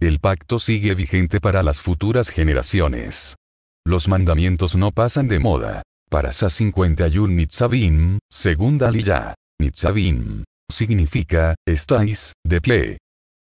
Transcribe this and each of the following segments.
El pacto sigue vigente para las futuras generaciones. Los mandamientos no pasan de moda. Para SA 51 Nitzavim, segunda aliyah. Nitzavim. Significa, estáis, de ple.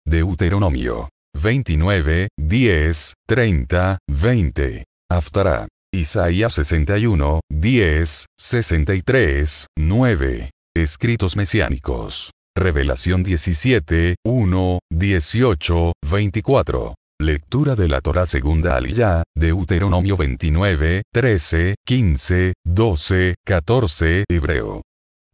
Deuteronomio. 29, 10, 30, 20. Aftará. Isaías 61, 10, 63, 9. Escritos mesiánicos. Revelación 17, 1, 18, 24. Lectura de la Torah segunda Aliyah, Deuteronomio 29, 13, 15, 12, 14, Hebreo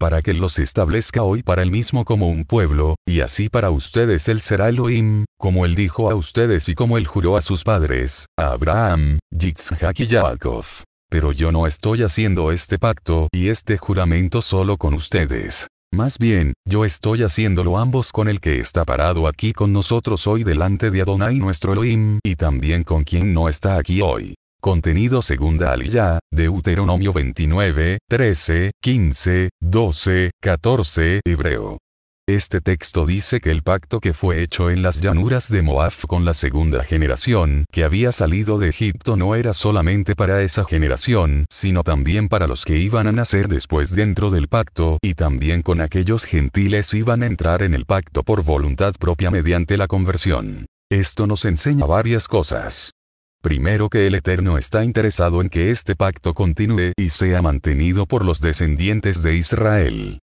para que los establezca hoy para el mismo como un pueblo, y así para ustedes él será Elohim, como él dijo a ustedes y como él juró a sus padres, a Abraham, Yitzhak y Yaakov. Pero yo no estoy haciendo este pacto y este juramento solo con ustedes, más bien, yo estoy haciéndolo ambos con el que está parado aquí con nosotros hoy delante de Adonai nuestro Elohim, y también con quien no está aquí hoy. Contenido segunda aliyah, Deuteronomio 29, 13, 15, 12, 14, hebreo. Este texto dice que el pacto que fue hecho en las llanuras de Moab con la segunda generación que había salido de Egipto no era solamente para esa generación, sino también para los que iban a nacer después dentro del pacto, y también con aquellos gentiles iban a entrar en el pacto por voluntad propia mediante la conversión. Esto nos enseña varias cosas. Primero que el Eterno está interesado en que este pacto continúe y sea mantenido por los descendientes de Israel.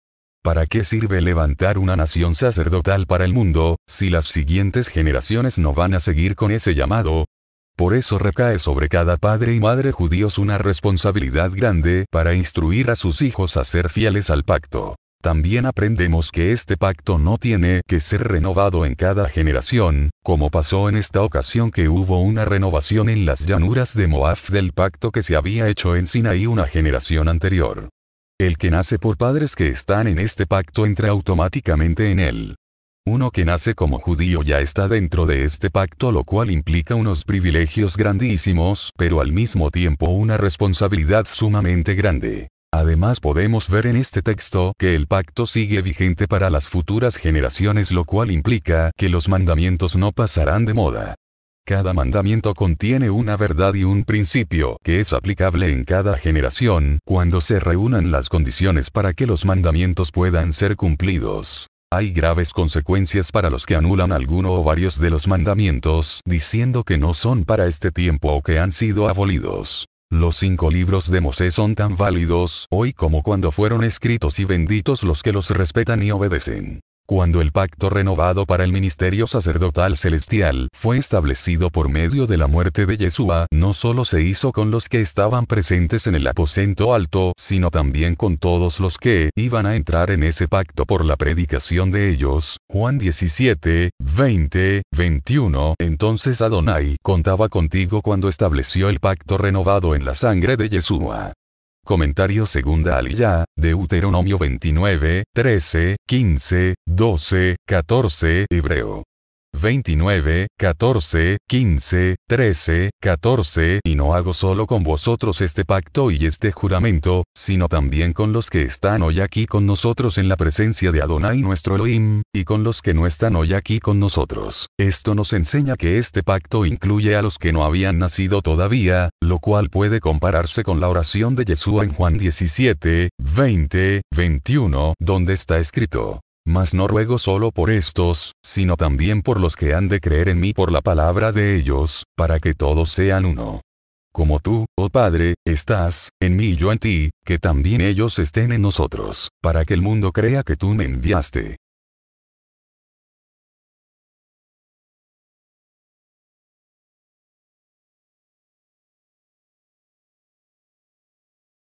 ¿Para qué sirve levantar una nación sacerdotal para el mundo, si las siguientes generaciones no van a seguir con ese llamado? Por eso recae sobre cada padre y madre judíos una responsabilidad grande para instruir a sus hijos a ser fieles al pacto. También aprendemos que este pacto no tiene que ser renovado en cada generación, como pasó en esta ocasión que hubo una renovación en las llanuras de Moab del pacto que se había hecho en Sinaí una generación anterior. El que nace por padres que están en este pacto entra automáticamente en él. Uno que nace como judío ya está dentro de este pacto lo cual implica unos privilegios grandísimos, pero al mismo tiempo una responsabilidad sumamente grande. Además podemos ver en este texto que el pacto sigue vigente para las futuras generaciones lo cual implica que los mandamientos no pasarán de moda. Cada mandamiento contiene una verdad y un principio que es aplicable en cada generación cuando se reúnan las condiciones para que los mandamientos puedan ser cumplidos. Hay graves consecuencias para los que anulan alguno o varios de los mandamientos, diciendo que no son para este tiempo o que han sido abolidos. Los cinco libros de Mosé son tan válidos hoy como cuando fueron escritos y benditos los que los respetan y obedecen. Cuando el pacto renovado para el ministerio sacerdotal celestial fue establecido por medio de la muerte de Yeshua, no solo se hizo con los que estaban presentes en el aposento alto, sino también con todos los que iban a entrar en ese pacto por la predicación de ellos. Juan 17, 20, 21. Entonces Adonai contaba contigo cuando estableció el pacto renovado en la sangre de Yeshua. Comentario segunda aliyah, Deuteronomio 29, 13, 15, 12, 14, hebreo. 29, 14, 15, 13, 14, y no hago solo con vosotros este pacto y este juramento, sino también con los que están hoy aquí con nosotros en la presencia de Adonai nuestro Elohim, y con los que no están hoy aquí con nosotros. Esto nos enseña que este pacto incluye a los que no habían nacido todavía, lo cual puede compararse con la oración de Yeshua en Juan 17, 20, 21, donde está escrito, mas no ruego solo por estos, sino también por los que han de creer en mí por la palabra de ellos, para que todos sean uno. Como tú, oh Padre, estás, en mí y yo en ti, que también ellos estén en nosotros, para que el mundo crea que tú me enviaste.